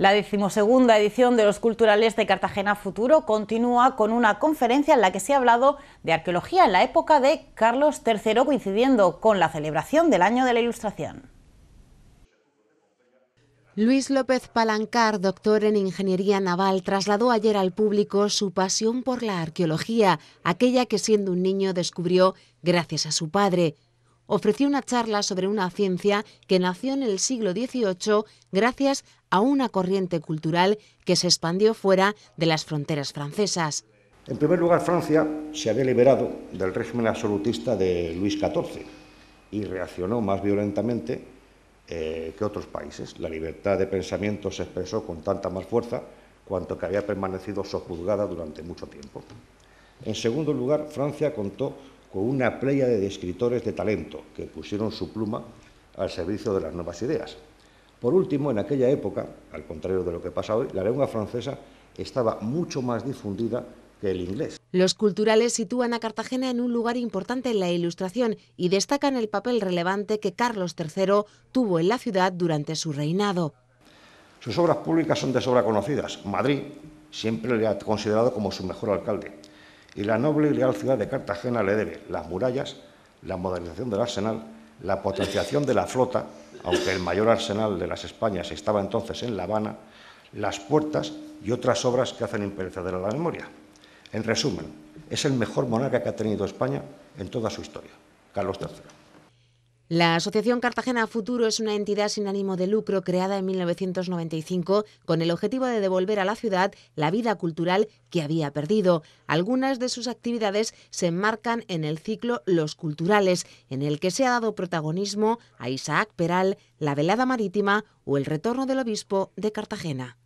La decimosegunda edición de los Culturales de Cartagena Futuro continúa con una conferencia en la que se ha hablado de arqueología en la época de Carlos III, coincidiendo con la celebración del Año de la Ilustración. Luis López Palancar, doctor en Ingeniería Naval, trasladó ayer al público su pasión por la arqueología, aquella que siendo un niño descubrió gracias a su padre ofreció una charla sobre una ciencia que nació en el siglo XVIII gracias a una corriente cultural que se expandió fuera de las fronteras francesas. En primer lugar, Francia se había liberado del régimen absolutista de Luis XIV y reaccionó más violentamente eh, que otros países. La libertad de pensamiento se expresó con tanta más fuerza cuanto que había permanecido sojuzgada durante mucho tiempo. En segundo lugar, Francia contó con una playa de escritores de talento que pusieron su pluma al servicio de las nuevas ideas. Por último, en aquella época, al contrario de lo que pasa hoy, la lengua francesa estaba mucho más difundida que el inglés. Los culturales sitúan a Cartagena en un lugar importante en la ilustración y destacan el papel relevante que Carlos III tuvo en la ciudad durante su reinado. Sus obras públicas son de sobra conocidas. Madrid siempre le ha considerado como su mejor alcalde y la noble y leal ciudad de Cartagena le debe las murallas, la modernización del arsenal, la potenciación de la flota, aunque el mayor arsenal de las Españas estaba entonces en La Habana, las puertas y otras obras que hacen imperecedera la memoria. En resumen, es el mejor monarca que ha tenido España en toda su historia, Carlos III. La Asociación Cartagena Futuro es una entidad sin ánimo de lucro creada en 1995 con el objetivo de devolver a la ciudad la vida cultural que había perdido. Algunas de sus actividades se enmarcan en el ciclo Los Culturales, en el que se ha dado protagonismo a Isaac Peral, la Velada Marítima o el Retorno del Obispo de Cartagena.